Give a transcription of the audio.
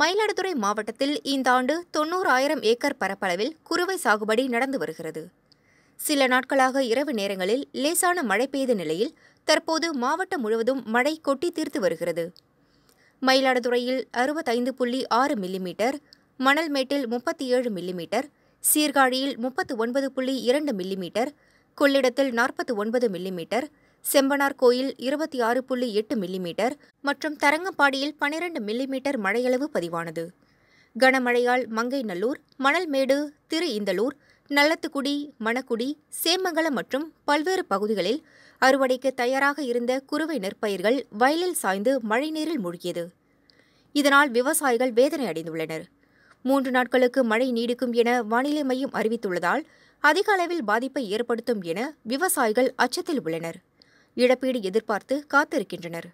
மயிலாடுதுறை மாவட்டத்தில் இந்த ஆண்டு தொன்னூறாயிரம் ஏக்கர் பரப்பளவில் குறுவை சாகுபடி நடந்து வருகிறது சில நாட்களாக இரவு நேரங்களில் லேசான மழை பெய்த நிலையில் தற்போது மாவட்டம் முழுவதும் மழை கொட்டி தீர்த்து வருகிறது மயிலாடுதுறையில் அறுபத்தைந்து புள்ளி ஆறு மில்லிமீட்டர் மணல்மேட்டில் முப்பத்தி ஏழு மில்லிமீட்டர் சீர்காழியில் முப்பத்து ஒன்பது புள்ளி இரண்டு மில்லிமீட்டர் கொள்ளிடத்தில் நாற்பத்து ஒன்பது மில்லிமீட்டர் செம்பனார் கோயில் இருபத்தி ஆறு புள்ளி எட்டு மில்லிமீட்டர் மற்றும் தரங்கம்பாடியில் பனிரெண்டு மில்லிமீட்டர் மழையளவு பதிவானது கனமழையால் மங்கைநல்லூர் மணல்மேடு திரு இந்தலூர் நல்லத்துக்குடி மணக்குடி சேமங்கலம் மற்றும் பல்வேறு பகுதிகளில் அறுவடைக்கு தயாராக இருந்த குறுவை நெற்பயிர்கள் வயலில் சாய்ந்து மழைநீரில் மூழ்கியது இதனால் விவசாயிகள் வேதனை அடைந்துள்ளனர் மூன்று நாட்களுக்கு மழை நீடிக்கும் என வானிலை மையம் அறிவித்துள்ளதால் அதிக அளவில் பாதிப்பை ஏற்படுத்தும் என விவசாயிகள் அச்சத்தில் உள்ளனர் இழப்பீடு எதிர்பார்த்து காத்திருக்கின்றனர்